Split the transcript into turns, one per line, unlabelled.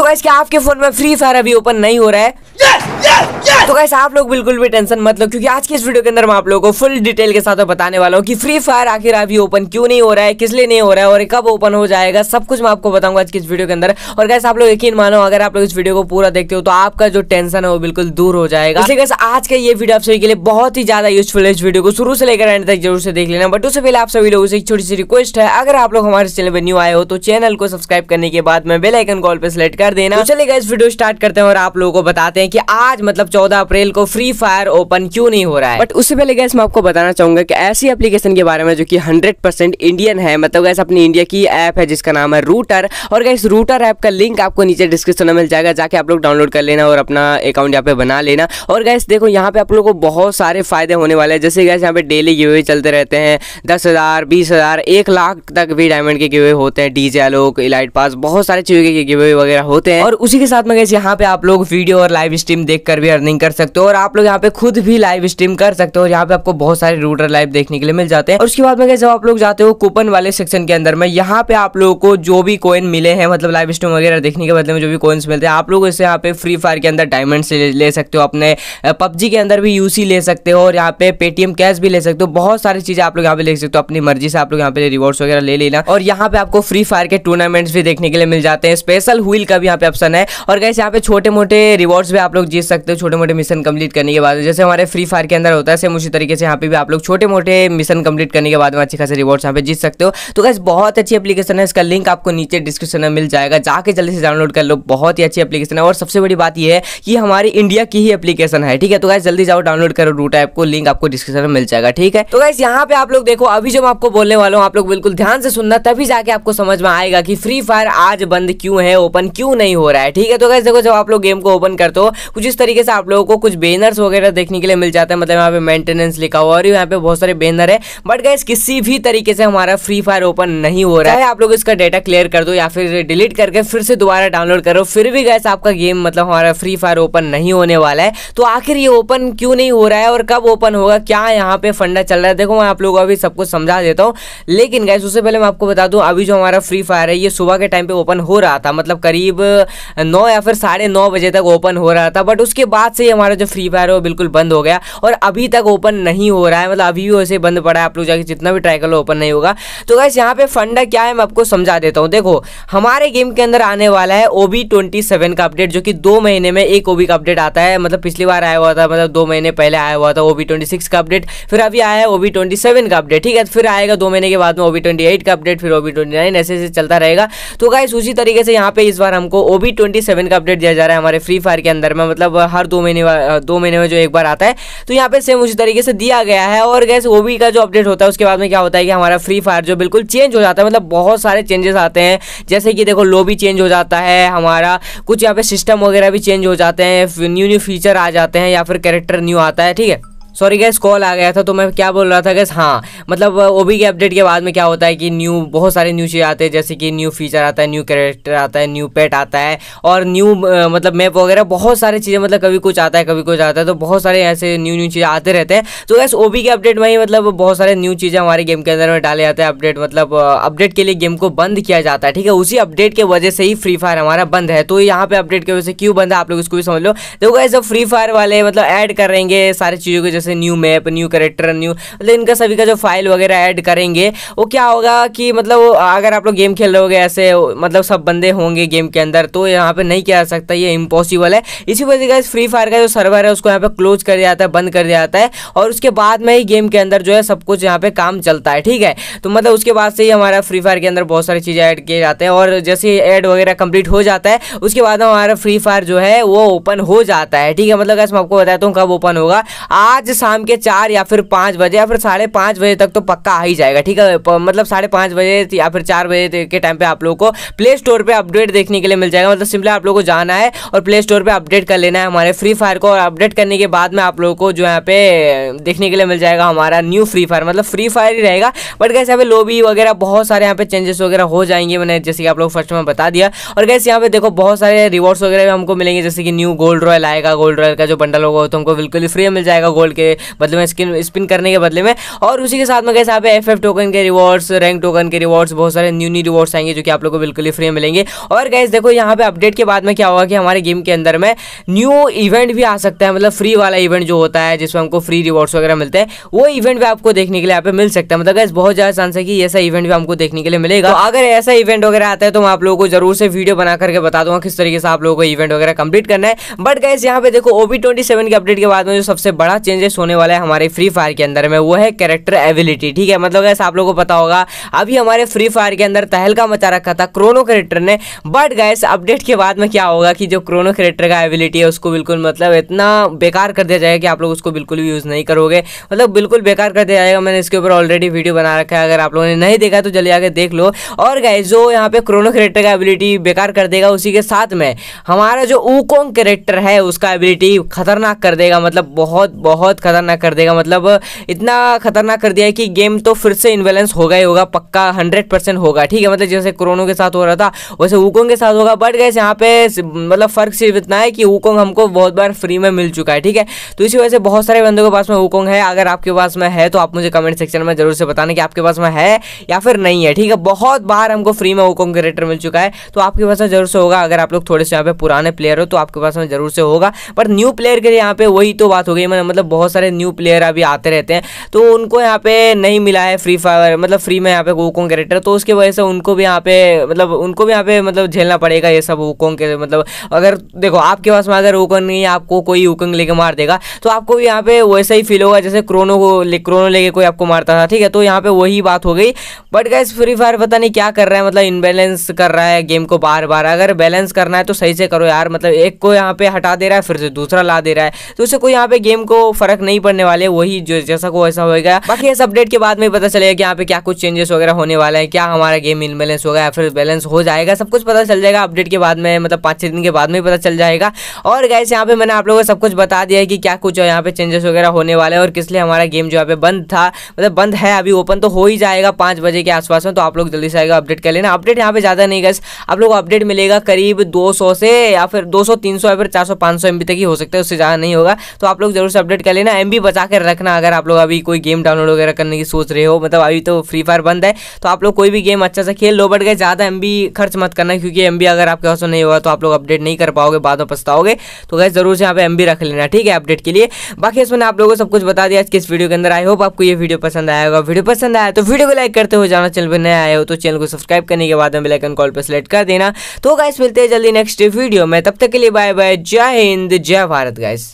सो so क्या आपके phone में फ्री फायर अभी ओपन नहीं हो रहा है yes, yes, yes! तो कैसे आप लोग बिल्कुल भी टेंशन मत लो क्योंकि आज की इस वीडियो के अंदर मैं आप लोगों को फुल डिटेल के साथ बताने वाला हूँ कि फ्री फायर आखिर अभी ओपन क्यों नहीं हो रहा है किस लिए नहीं हो रहा है और कब ओपन हो जाएगा सब कुछ मैं आपको बताऊंगा आज की इस वीडियो के अंदर और कैसे आप लोग यकीन मानो अगर आप लोग इस वीडियो को पूरा देखते हो तो आपका जो टेंशन है वो बिल्कुल दूर हो जाएगा इसलिए कैसे आज का ये वीडियो आप सभी के लिए बहुत ही ज्यादा यूजफुल है इस वीडियो को शुरू से लेकर एंड तक जरूर से देख लेना बट उससे पहले आप सभी लोगों से एक छोटी सी रिक्वेस्ट है अगर आप लोग हमारे चैनल पर न्यू आए हो तो चैनल को सब्सक्राइब करने के बाद में बेलाइकन कॉल पर सिलेक्ट कर देना चलेगा इस वीडियो स्टार्ट करते हैं और आप लोगों को बताते हैं कि आज मतलब चौदह 14 अप्रैल को फ्री फायर ओपन क्यों नहीं हो रहा है बट उससे पहले गैस मैं आपको बताना चाहूंगा कि ऐसी एप्लीकेशन के बारे में जो कि हंड्रेड इंडियन है मतलब गैस अपनी इंडिया की ऐप है जिसका नाम है रूटर और गैस रूटर ऐप का लिंक आपको नीचे डिस्क्रिप्शन में मिल जाएगा जाके आप लोग डाउनलोड कर लेना और अपना अकाउंट यहाँ पे बना लेना और गैस देखो यहाँ पे आप लोग को बहुत सारे फायदे होने वाले हैं जैसे गैस यहाँ पे डेली गिवे चलते रहते हैं दस हज़ार बीस हज़ार एक लाख तक भी डायमंड के गिवे होते हैं डीजे लोग इलाइट पास बहुत सारे चीज़ों के गिवे वगैरह होते हैं और उसी के साथ में गैस यहाँ पे आप लोग वीडियो और लाइव स्ट्रीम देखकर भी अर्निंग कर सकते हो और आप लोग यहाँ पे खुद भी लाइव स्ट्रीम कर सकते हो और यहाँ पे आपको बहुत सारे रूटर लाइव देखने के लिए मिल जाते हैं और उसके बाद में जब आप लोग जाते हो कूपन वाले सेक्शन के अंदर में यहाँ पे आप लोगों को जो भी कॉइन मिले हैं मतलब लाइव स्ट्रीम वगैरह देखने के बदले में जो भी कॉइन्स मिलते हैं आप लोग इसे यहाँ पे फ्री फायर के अंदर डायमंड से ले सकते हो अपने पबजी के अंदर भी यूसी ले सकते हो और यहाँ पे पेटीएम कैश भी ले सकते हो बहुत सारी चीजें आप लोग यहाँ पे ले सकते हो अपनी मर्जी से आप लोग यहाँ पे रिवॉर्ड्स वगैरह ले लेना और यहाँ पे आपको फ्री फायर के टूर्नामेंट्स भी देखने के लिए मिल जाते हैं स्पेशल व्हील का भी यहाँ पे ऑप्शन है और कैसे यहाँ पे छोटे मोटे रिवॉर्ड्स भी आप लोग जीत सकते हो छोटे मोटे छोटे मिशन कंप्लीट करने के बाद जैसे हमारे फ्री फायर के अंदर होता है सेम उसी तरीके से यहाँ पे भी आप लोग छोटे मोटे मिशन कंप्लीट करने के बाद में अच्छे खासे रिवॉर्ड्स यहाँ पे जीत सकते हो तो गैस बहुत अच्छी एप्लीकेशन है इसका लिंक आपको नीचे डिस्क्रिप्शन में मिल जाएगा जाके जल्दी से डाउनलोड कर लो बहुत ही अच्छी एप्लीकेशन है और सबसे बड़ी बात यह है कि हमारी इंडिया की ही एप्लीकेशन है ठीक है तो गैस जल्दी जाओ डाउनलोड करो रूट ऐप को लिंक आपको डिस्क्रिप्शन में मिल जाएगा ठीक है तो गैस यहाँ पे आप लोग देखो अभी जो मैं आपको बोलने वाला हूँ आप लोग बिल्कुल ध्यान से सुनना तभी जाके आपको समझ में आएगा कि फ्री फायर आज बंद क्यों है ओपन क्यों नहीं हो रहा है ठीक है तो गैस देखो जब आप लोग गेम को ओपन करते हो कुछ इस तरीके से आप लोग लोगों को कुछ बैनर्स वगैरह देखने के लिए मिल जाता है मतलब यहाँ पे मेंटेनेंस लिखा हुआ और यहाँ पे बहुत सारे बैनर है बट गैस किसी भी तरीके से हमारा फ्री फायर ओपन नहीं हो रहा है आप लोग इसका डेटा क्लियर कर दो या फिर डिलीट करके फिर से दोबारा डाउनलोड करो फिर भी गैस आपका गेम मतलब हमारा फ्री फायर ओपन नहीं होने वाला है तो आखिर ये ओपन क्यों नहीं हो रहा है और कब ओपन होगा क्या यहाँ पे फंडा चल रहा है देखो मैं आप लोगों को अभी सब कुछ समझा देता हूँ लेकिन गैस उससे पहले मैं आपको बता दूँ अभी जो हमारा फ्री फायर है ये सुबह के टाइम पे ओपन हो रहा था मतलब करीब नौ या फिर साढ़े नौ बजे तक ओपन हो रहा था बट उसके बाद से ही हमारा जो फ्री फायर है वो बिल्कुल बंद हो गया और अभी तक ओपन नहीं हो रहा है मतलब अभी भी वैसे बंद पड़ा है आप लोग जाके जितना भी ट्राई कर लो ओपन नहीं होगा तो गैस यहाँ पे फंडा क्या है मैं आपको समझा देता हूँ देखो हमारे गेम के अंदर आने वाला है ओ बी का अपडेट जो कि दो महीने में एक ओ का अपडेट आता है मतलब पिछली बार आया हुआ था मतलब दो महीने पहले आया हुआ था ओ बी का अपडेट फिर अभी आया है ओ बी का अपडेट ठीक है फिर आएगा दो महीने के बाद में ओ बी का अपडेट फिर ओ बी ऐसे ऐसे चलता रहेगा तो गैस उसी तरीके से यहाँ पे इस बार हमको ओ बी का अपडेट दिया जा रहा है हमारे फ्री फायर के अंदर में मतलब हर दो महीने महीने दो महीने में जो एक बार आता है तो यहाँ पे सेम उसी तरीके से दिया गया है और गैस वो भी का जो अपडेट होता है उसके बाद में क्या होता है कि हमारा फ्री फायर जो बिल्कुल चेंज हो जाता है मतलब बहुत सारे चेंजेस आते हैं जैसे कि देखो लोबी चेंज हो जाता है हमारा कुछ यहाँ पे सिस्टम वगैरह भी चेंज हो जाते हैं न्यू न्यू फीचर आ जाते हैं या फिर कैरेक्टर न्यू आता है ठीक है सॉरी गैस कॉल आ गया था तो मैं क्या बोल रहा था गैस हाँ मतलब ओ के अपडेट के बाद में क्या होता है कि न्यू बहुत सारे न्यू चीज़ आते हैं जैसे कि न्यू फीचर आता है न्यू कैरेक्टर आता है न्यू पेट आता है और न्यू मतलब मैप वगैरह बहुत सारी चीज़ें मतलब कभी कुछ आता है कभी कुछ आता है तो बहुत सारे ऐसे न्यू न्यू चीज़ें आते रहते हैं तो गैस ओ के अपडेट में ही मतलब बहुत सारे न्यू चीज़ें हमारे गेम के अंदर में डाले जाते हैं अपडेट मतलब अपडेट के लिए गेम को बंद किया जाता है ठीक है उसी अपडेट के वजह से ही फ्री फायर हमारा बंद है तो यहाँ पर अपडेट की वजह से क्यों बंद है आप लोग इसको भी समझ लो देखो गैस जब फ्री फायर वाले मतलब ऐड करेंगे सारी चीज़ों के जैसे new map new character new मतलब इनका सभी का जो फाइल वगैरह ऐड करेंगे वो क्या होगा कि मतलब अगर आप लोग गेम खेल रहे हो ऐसे मतलब सब बंदे होंगे गेम के अंदर तो यहाँ पर नहीं किया जा सकता ये इम्पॉसिबल है इसी वजह से फ्री फायर का जो सर्वर है उसको यहाँ पे क्लोज कर दिया जाता है बंद कर दिया जाता है और उसके बाद में ही गेम के अंदर जो है सब कुछ यहाँ पर काम चलता है ठीक है तो मतलब उसके बाद से ही हमारा फ्री फायर के अंदर बहुत सारी चीज़ें ऐड किए जाते हैं और जैसे ऐड वगैरह कंप्लीट हो जाता है उसके बाद हमारा फ्री फायर जो है वो ओपन हो जाता है ठीक है मतलब मैं आपको बताता हूँ कब ओपन होगा आज शाम के चार या फिर पाँच बजे या फिर साढ़े पाँच बजे तक तो पक्का आ ही जाएगा ठीक है मतलब साढ़े पाँच बजे या फिर चार बजे के टाइम पे आप लोगों को प्ले स्टोर पर अपडेट देखने के लिए मिल जाएगा मतलब सिंपली आप लोगों को जाना है और प्ले स्टोर पर अपडेट कर लेना है हमारे फ्री फायर को और अपडेट करने के बाद में आप लोगों को जो यहाँ पे देखने के लिए मिल जाएगा हमारा न्यू फ्री फायर मतलब फ्री फायर ही रहेगा बट कैसे यहाँ पे लोबी वगैरह बहुत सारे यहाँ पे चेंजेस वगैरह हो जाएंगे मैंने जैसे कि आप लोग फर्स्ट में बता दिया और कैसे यहाँ पे देखो बहुत सारे रिवॉर्ड्स वगैरह भी हमको मिलेंगे जैसे कि न्यू गोल्ड रॉयल आएगा गोल्ड रॉयल का जो बंडल होगा तो हमको बिल्कुल ही फ्री मिल जाएगा गोल्ड के बदले में स्किन स्पिन करने के बदले में और उसी के साथ में कैसे आप एफ एफ टोकन के रिवॉर्ड्स रैंक टोकन के रिवॉर्ड्स बहुत सारे न्यू न्यू रिवॉर्ड्स आएंगे जो कि आप लोग को बिल्कुल ही फ्री मिलेंगे और गैस देखो यहाँ पे अपडेट के बाद में क्या होगा कि हमारे गेम के अंदर में न्यू इवेंट भी आ सकता है मतलब फ्री वाला इवेंट जो होता है जिसमें हमको फ्री रिवॉर्ड्स वगैरह मिलते हैं वो इवेंट भी आपको देखने के लिए यहाँ पे मिल सकता है मतलब गैस बहुत ज़्यादा चांस है कि ऐसा इवेंट भी हमको देखने के लिए मिलेगा तो अगर ऐसा इवेंट वगैरह आता है तो मैं आप लोगों को जरूर से वीडियो बना करके बता दूंगा किस तरीके से आप लोगों को इवेंट वगैरह कंप्लीट करना है बट गैस यहाँ पे देखो ओबी ट्वेंटी के अपडेट के बाद में जो सबसे बड़ा चेंजेस रिप्लेस होने वाला है हमारे फ्री फायर के अंदर में वो है कैरेक्टर एबिलिटी ठीक है मतलब ऐसा आप लोगों को पता होगा अभी हमारे फ्री फायर के अंदर तहलका मचा रखा था क्रोनो करेक्टर ने बट गैस अपडेट के बाद में क्या होगा कि जो क्रोनो करेक्टर का एबिलिटी है उसको बिल्कुल मतलब इतना बेकार कर दिया जाएगा कि आप लोग उसको बिल्कुल भी यूज़ नहीं करोगे मतलब बिल्कुल बेकार कर दिया जाएगा मैंने इसके ऊपर ऑलरेडी वीडियो बना रखा है अगर आप लोगों ने नहीं देखा तो जल्दी आगे देख लो और गैस जो यहाँ पे क्रोनो करेक्टर का एबिलिटी बेकार कर देगा उसी के साथ में हमारा जो ऊकोंग करेक्टर है उसका एबिलिटी खतरनाक कर देगा मतलब बहुत बहुत बहुत खतरनाक कर देगा मतलब इतना खतरनाक कर दिया है कि गेम तो फिर से इनबैलेंस होगा ही होगा पक्का हंड्रेड परसेंट होगा ठीक है मतलब जैसे क्रोनो के साथ हो रहा था वैसे वूकोंग के साथ होगा बट गैस यहाँ पे मतलब फ़र्क सिर्फ इतना है कि वूकोंग हमको बहुत बार फ्री में मिल चुका है ठीक है तो इसी वजह से बहुत सारे बंदों के पास में वूकोंग है अगर आपके पास में है तो आप मुझे कमेंट सेक्शन में जरूर से बताना कि आपके पास में है या फिर नहीं है ठीक है बहुत बार हमको फ्री में वूकोंग क्रिएटर मिल चुका है तो आपके पास में जरूर से होगा अगर आप लोग थोड़े से यहाँ पे पुराने प्लेयर हो तो आपके पास में जरूर से होगा पर न्यू प्लेयर के लिए यहाँ पे वही तो बात हो गई मतलब बहुत बहुत सारे न्यू प्लेयर अभी आते रहते हैं तो उनको यहाँ पे नहीं मिला है फ्री फायर मतलब फ्री में यहाँ पे वोकोंग कैरेक्टर तो उसकी वजह से उनको भी यहाँ पे मतलब उनको भी यहाँ पे मतलब झेलना पड़ेगा ये सब वोकोंग के मतलब अगर देखो आपके पास में अगर वोकोंग नहीं है आपको कोई वोकोंग लेके मार देगा तो आपको भी यहाँ पे वैसा ही फील होगा जैसे क्रोनो को ले, क्रोनो लेके कोई आपको मारता था ठीक है तो यहाँ पे वही बात हो गई बट गैस फ्री फायर पता नहीं क्या कर रहा है मतलब इनबैलेंस कर रहा है गेम को बार बार अगर बैलेंस करना है तो सही से करो यार मतलब एक को यहाँ पे हटा दे रहा है फिर से दूसरा ला दे रहा है तो उससे कोई यहाँ पे गेम को फर्क फर्क नहीं पड़ने वाले वही जो जैसा को वैसा होएगा बाकी इस अपडेट के बाद में पता चलेगा कि यहाँ पे क्या कुछ चेंजेस वगैरह होने वाला है क्या हमारा गेम इनबैलेंस होगा या फिर बैलेंस हो जाएगा सब कुछ पता चल जाएगा अपडेट के बाद में मतलब पाँच छः दिन के बाद में पता चल जाएगा और गैस यहाँ पे मैंने आप लोगों को सब कुछ बता दिया है कि क्या कुछ यहाँ पे चेंजेस वगैरह होने वाले हैं और किस लिए हमारा गेम जो यहाँ पे बंद था मतलब बंद है अभी ओपन तो हो ही जाएगा पाँच बजे के आसपास में तो आप लोग जल्दी से आएगा अपडेट कर लेना अपडेट यहाँ पे ज़्यादा नहीं गैस आप लोग अपडेट मिलेगा करीब दो से या फिर 200 300 या फिर 400 500 एमबी तक ही हो सकता है उससे ज़्यादा नहीं होगा तो आप लोग जरूर से अपडेट कर लेना अपना एम बचा कर रखना अगर आप लोग अभी कोई गेम डाउनलोड वगैरह करने की सोच रहे हो मतलब अभी तो फ्री फायर बंद है तो आप लोग कोई भी गेम अच्छा सा खेल लो बट गए ज़्यादा एम खर्च मत करना क्योंकि एम अगर आपके पास नहीं हुआ तो आप लोग अपडेट नहीं कर पाओगे बाद में पछताओगे तो गए ज़रूर से यहाँ पर एम रख लेना ठीक है अपडेट के लिए बाकी इसमें आप लोगों को सब कुछ बता दिया आज के इस वीडियो के अंदर आई होप आपको ये वीडियो पसंद आया होगा वीडियो पसंद आया तो वीडियो को लाइक करते हो जाना चैनल पर नया आए हो तो चैनल को सब्सक्राइब करने के बाद बेलाइकन कॉल पर सेलेक्ट कर देना तो गाइस मिलते हैं जल्दी नेक्स्ट वीडियो में तब तक के लिए बाय बाय जय हिंद जय भारत गाइस